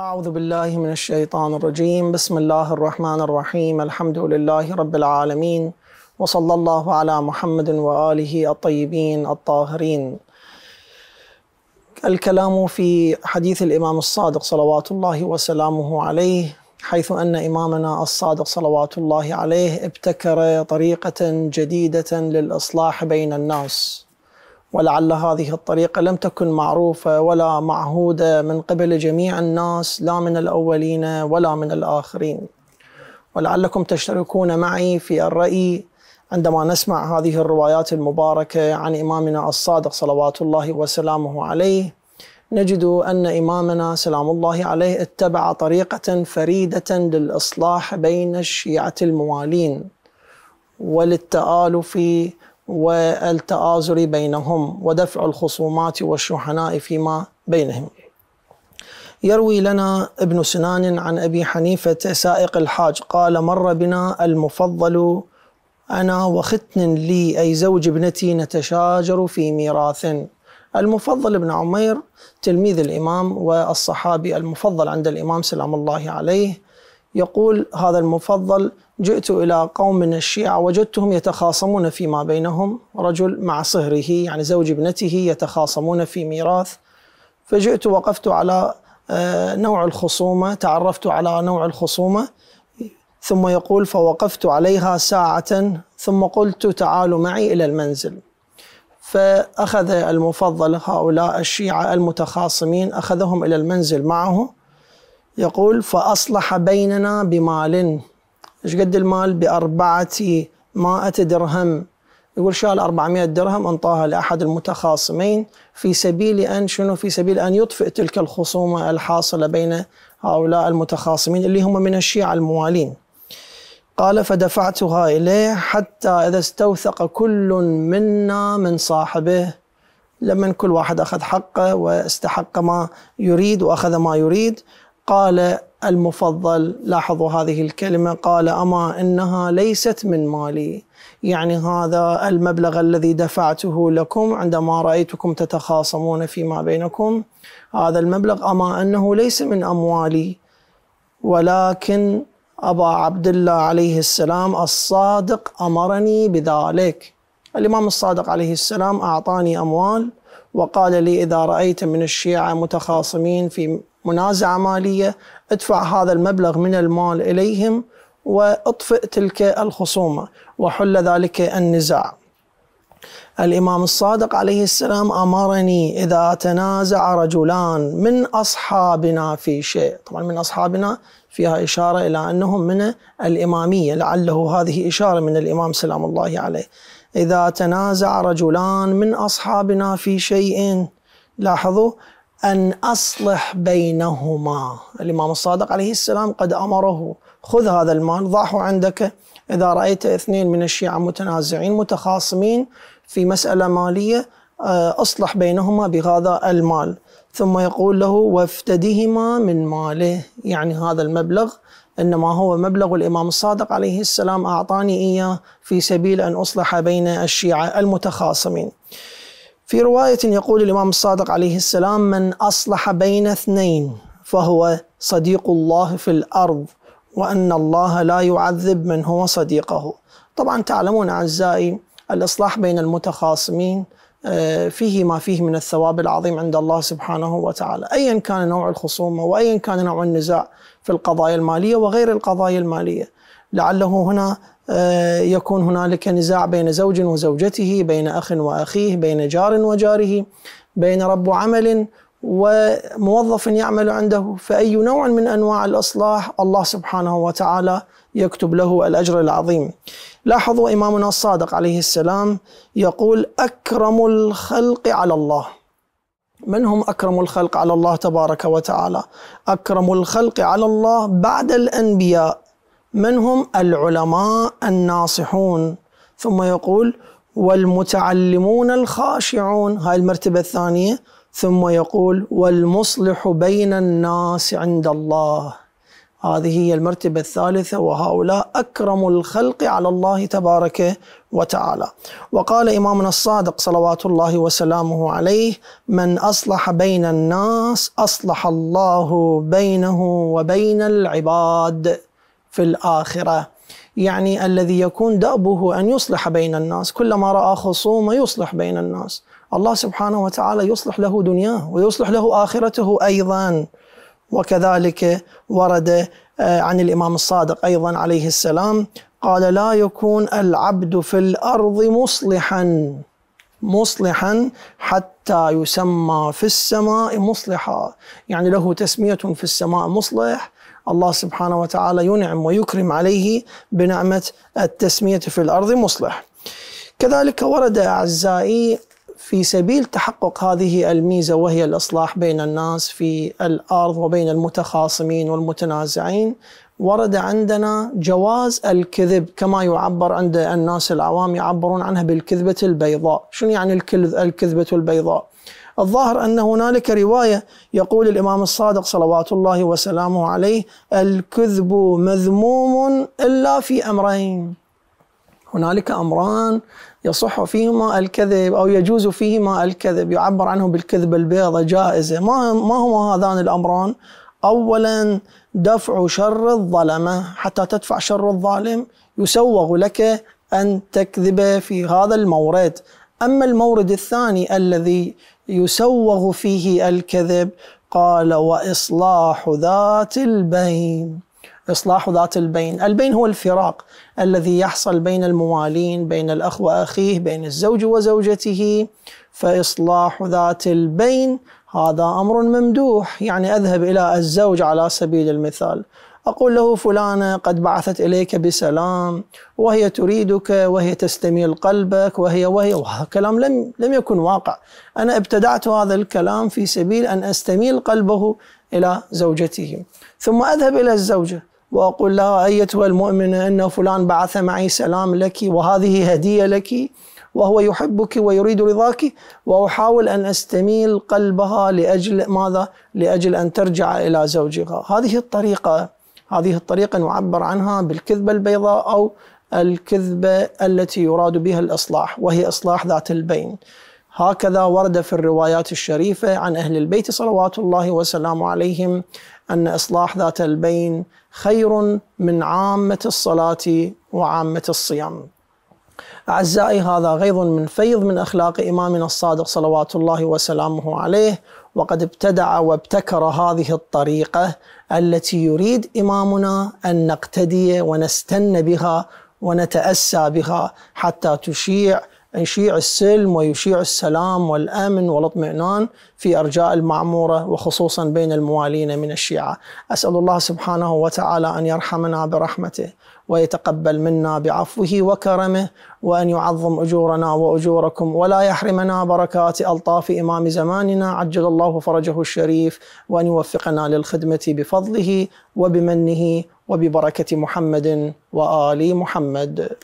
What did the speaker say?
أعوذ بالله من الشيطان الرجيم بسم الله الرحمن الرحيم الحمد لله رب العالمين وصلى الله على محمد وآله الطيبين الطاهرين الكلام في حديث الإمام الصادق صلوات الله وسلامه عليه حيث أن إمامنا الصادق صلوات الله عليه ابتكر طريقة جديدة للإصلاح بين الناس ولعل هذه الطريقة لم تكن معروفة ولا معهودة من قبل جميع الناس لا من الأولين ولا من الآخرين ولعلكم تشتركون معي في الرأي عندما نسمع هذه الروايات المباركة عن إمامنا الصادق صلوات الله وسلامه عليه نجد أن إمامنا سلام الله عليه اتبع طريقة فريدة للإصلاح بين الشيعة الموالين وللتآلف والتآزر بينهم ودفع الخصومات والشحناء فيما بينهم يروي لنا ابن سنان عن أبي حنيفة سائق الحاج قال مر بنا المفضل أنا وختن لي أي زوج ابنتي نتشاجر في ميراث المفضل بن عمير تلميذ الإمام والصحابي المفضل عند الإمام سلام الله عليه يقول هذا المفضل جئت إلى قوم من الشيعة وجدتهم يتخاصمون فيما بينهم رجل مع صهره يعني زوج ابنته يتخاصمون في ميراث فجئت وقفت على آه، نوع الخصومة تعرفت على نوع الخصومة ثم يقول فوقفت عليها ساعة ثم قلت تعالوا معي إلى المنزل فأخذ المفضل هؤلاء الشيعة المتخاصمين أخذهم إلى المنزل معه يقول فأصلح بيننا بمال ايش قد المال بأربعة مائة درهم يقول شال 400 درهم انطاها لأحد المتخاصمين في سبيل أن شنو في سبيل أن يطفئ تلك الخصومة الحاصلة بين هؤلاء المتخاصمين اللي هم من الشيعة الموالين قال فدفعتها إليه حتى إذا استوثق كل منا من صاحبه لما كل واحد أخذ حقه واستحق ما يريد وأخذ ما يريد قال المفضل لاحظوا هذه الكلمة قال أما إنها ليست من مالي يعني هذا المبلغ الذي دفعته لكم عندما رأيتكم تتخاصمون فيما بينكم هذا المبلغ أما أنه ليس من أموالي ولكن أبا عبد الله عليه السلام الصادق أمرني بذلك الإمام الصادق عليه السلام أعطاني أموال وقال لي إذا رأيت من الشيعة متخاصمين في منازعة مالية ادفع هذا المبلغ من المال إليهم واطفئ تلك الخصومة وحل ذلك النزاع الإمام الصادق عليه السلام أمرني إذا تنازع رجلان من أصحابنا في شيء طبعا من أصحابنا فيها إشارة إلى أنهم من الإمامية لعله هذه إشارة من الإمام سلام الله عليه إذا تنازع رجلان من أصحابنا في شيء لاحظوا أن أصلح بينهما الإمام الصادق عليه السلام قد أمره خذ هذا المال ضعه عندك إذا رأيت اثنين من الشيعة متنازعين متخاصمين في مسألة مالية آه، أصلح بينهما بهذا المال ثم يقول له وافتدهما من ماله يعني هذا المبلغ انما هو مبلغ الامام الصادق عليه السلام اعطاني اياه في سبيل ان اصلح بين الشيعه المتخاصمين. في رواية يقول الإمام الصادق عليه السلام من أصلح بين اثنين فهو صديق الله في الأرض وأن الله لا يعذب من هو صديقه طبعا تعلمون أعزائي الإصلاح بين المتخاصمين آه، فيه ما فيه من الثواب العظيم عند الله سبحانه وتعالى أيا كان نوع الخصومة وأيا كان نوع النزاع في القضايا المالية وغير القضايا المالية لعله هنا آه، يكون هنالك نزاع بين زوج وزوجته بين أخ وأخيه بين جار وجاره بين رب عمل وموظف يعمل عنده فأي نوع من أنواع الإصلاح الله سبحانه وتعالى يكتب له الأجر العظيم لاحظوا إمامنا الصادق عليه السلام يقول أكرم الخلق على الله من هم أكرم الخلق على الله تبارك وتعالى أكرم الخلق على الله بعد الأنبياء من هم العلماء الناصحون ثم يقول والمتعلمون الخاشعون هاي المرتبة الثانية ثم يقول والمصلح بين الناس عند الله هذه هي المرتبة الثالثة وهؤلاء أكرم الخلق على الله تبارك وتعالى وقال إمامنا الصادق صلوات الله وسلامه عليه من أصلح بين الناس أصلح الله بينه وبين العباد في الآخرة يعني الذي يكون دأبه أن يصلح بين الناس كلما رأى خصومة يصلح بين الناس الله سبحانه وتعالى يصلح له دنياه ويصلح له آخرته أيضا وكذلك ورد آه، عن الإمام الصادق أيضا عليه السلام قال لا يكون العبد في الأرض مصلحا مصلحا حتى يسمى في السماء مصلحا يعني له تسمية في السماء مصلح الله سبحانه وتعالى ينعم ويكرم عليه بنعمة التسمية في الأرض مصلح كذلك ورد أعزائي في سبيل تحقق هذه الميزة وهي الإصلاح بين الناس في الأرض وبين المتخاصمين والمتنازعين ورد عندنا جواز الكذب كما يعبر عند الناس العوام يعبرون عنها بالكذبة البيضاء شنو يعني الكذبة البيضاء؟ الظاهر أن هنالك رواية يقول الإمام الصادق صلوات الله وسلامه عليه الكذب مذموم إلا في أمرين هنالك أمران يصح فيهما الكذب أو يجوز فيهما الكذب يعبر عنه بالكذب البيضة جائزة ما, ما هما هذان الأمران أولا دفع شر الظلمة حتى تدفع شر الظالم يسوغ لك أن تكذب في هذا المورد أما المورد الثاني الذي يسوغ فيه الكذب قال وإصلاح ذات البين إصلاح ذات البين البين هو الفراق الذي يحصل بين الموالين بين الأخ وأخيه بين الزوج وزوجته فإصلاح ذات البين هذا أمر ممدوح يعني أذهب إلى الزوج على سبيل المثال أقول له فلانة قد بعثت إليك بسلام وهي تريدك وهي تستميل قلبك وهي وهي وهذا كلام لم لم يكن واقع أنا ابتدعت هذا الكلام في سبيل أن أستميل قلبه إلى زوجته ثم أذهب إلى الزوجة وأقول لها أيتها المؤمنة إن فلان بعث معي سلام لك وهذه هدية لك وهو يحبك ويريد رضاك واحاول ان استميل قلبها لاجل ماذا؟ لاجل ان ترجع الى زوجها، هذه الطريقه هذه الطريقة نعبر عنها بالكذبة البيضاء أو الكذبة التي يراد بها الإصلاح وهي إصلاح ذات البين هكذا ورد في الروايات الشريفة عن أهل البيت صلوات الله وسلامه عليهم أن إصلاح ذات البين خير من عامة الصلاة وعامة الصيام أعزائي هذا غيظ من فيض من أخلاق إمامنا الصادق صلوات الله وسلامه عليه وقد ابتدع وابتكر هذه الطريقه التي يريد امامنا ان نقتدي ونستن بها ونتاسى بها حتى تشيع يشيع السلم ويشيع السلام والامن والاطمئنان في ارجاء المعموره وخصوصا بين الموالين من الشيعه. اسال الله سبحانه وتعالى ان يرحمنا برحمته ويتقبل منا بعفوه وكرمه وان يعظم اجورنا واجوركم ولا يحرمنا بركات الطاف امام زماننا عجل الله فرجه الشريف وان يوفقنا للخدمه بفضله وبمنه وببركه محمد وال محمد